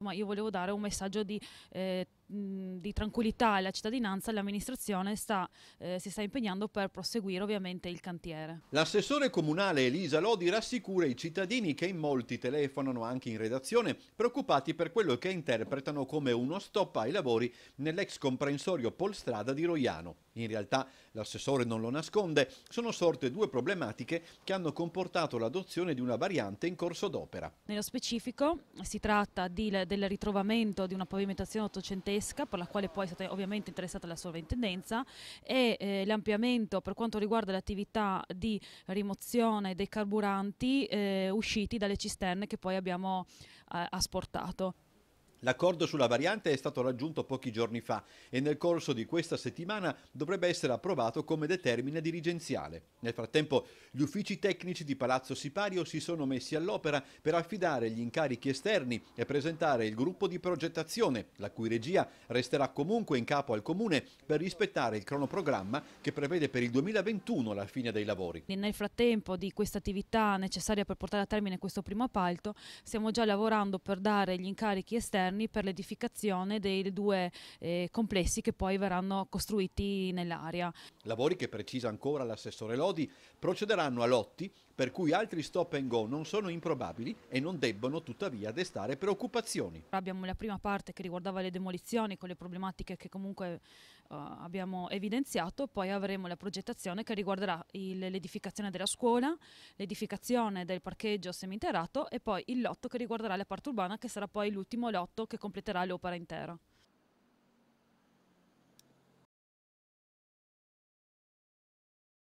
ma io volevo dare un messaggio di eh, di tranquillità e la cittadinanza l'amministrazione sta, eh, si sta impegnando per proseguire ovviamente il cantiere. L'assessore comunale Elisa Lodi rassicura i cittadini che in molti telefonano anche in redazione preoccupati per quello che interpretano come uno stop ai lavori nell'ex comprensorio Polstrada di Roiano. In realtà l'assessore non lo nasconde, sono sorte due problematiche che hanno comportato l'adozione di una variante in corso d'opera. Nello specifico si tratta di, del ritrovamento di una pavimentazione ottocentesca pesca, per la quale poi è stata ovviamente interessata la sovrintendenza, e eh, l'ampliamento per quanto riguarda l'attività di rimozione dei carburanti eh, usciti dalle cisterne che poi abbiamo eh, asportato. L'accordo sulla variante è stato raggiunto pochi giorni fa e nel corso di questa settimana dovrebbe essere approvato come determine dirigenziale. Nel frattempo gli uffici tecnici di Palazzo Sipario si sono messi all'opera per affidare gli incarichi esterni e presentare il gruppo di progettazione, la cui regia resterà comunque in capo al Comune per rispettare il cronoprogramma che prevede per il 2021 la fine dei lavori. Nel frattempo di questa attività necessaria per portare a termine questo primo appalto stiamo già lavorando per dare gli incarichi esterni interni per l'edificazione dei due eh, complessi che poi verranno costruiti nell'area. Lavori che precisa ancora l'assessore Lodi procederanno a lotti per cui altri stop and go non sono improbabili e non debbono tuttavia destare preoccupazioni. Abbiamo la prima parte che riguardava le demolizioni con le problematiche che comunque uh, abbiamo evidenziato, poi avremo la progettazione che riguarderà l'edificazione della scuola, l'edificazione del parcheggio seminterrato e poi il lotto che riguarderà la parte urbana che sarà poi l'ultimo lotto che completerà l'opera intera.